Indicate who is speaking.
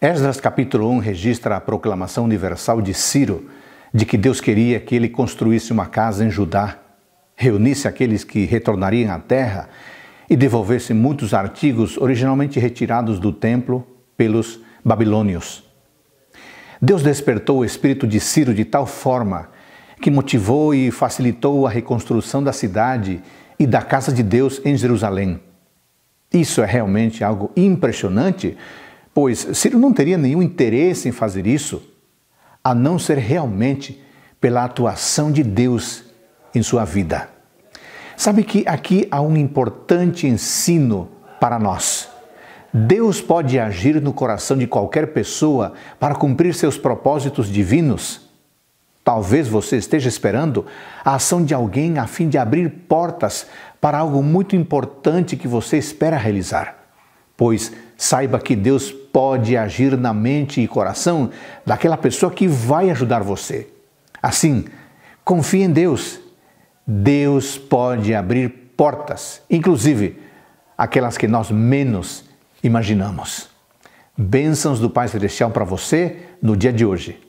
Speaker 1: Esdras capítulo 1 registra a proclamação universal de Ciro de que Deus queria que ele construísse uma casa em Judá, reunisse aqueles que retornariam à terra e devolvesse muitos artigos originalmente retirados do templo pelos babilônios. Deus despertou o espírito de Ciro de tal forma que motivou e facilitou a reconstrução da cidade e da casa de Deus em Jerusalém. Isso é realmente algo impressionante pois Ciro não teria nenhum interesse em fazer isso, a não ser realmente pela atuação de Deus em sua vida. Sabe que aqui há um importante ensino para nós. Deus pode agir no coração de qualquer pessoa para cumprir seus propósitos divinos. Talvez você esteja esperando a ação de alguém a fim de abrir portas para algo muito importante que você espera realizar. Pois saiba que Deus pode agir na mente e coração daquela pessoa que vai ajudar você. Assim, confie em Deus. Deus pode abrir portas, inclusive aquelas que nós menos imaginamos. Bênçãos do Pai Celestial para você no dia de hoje.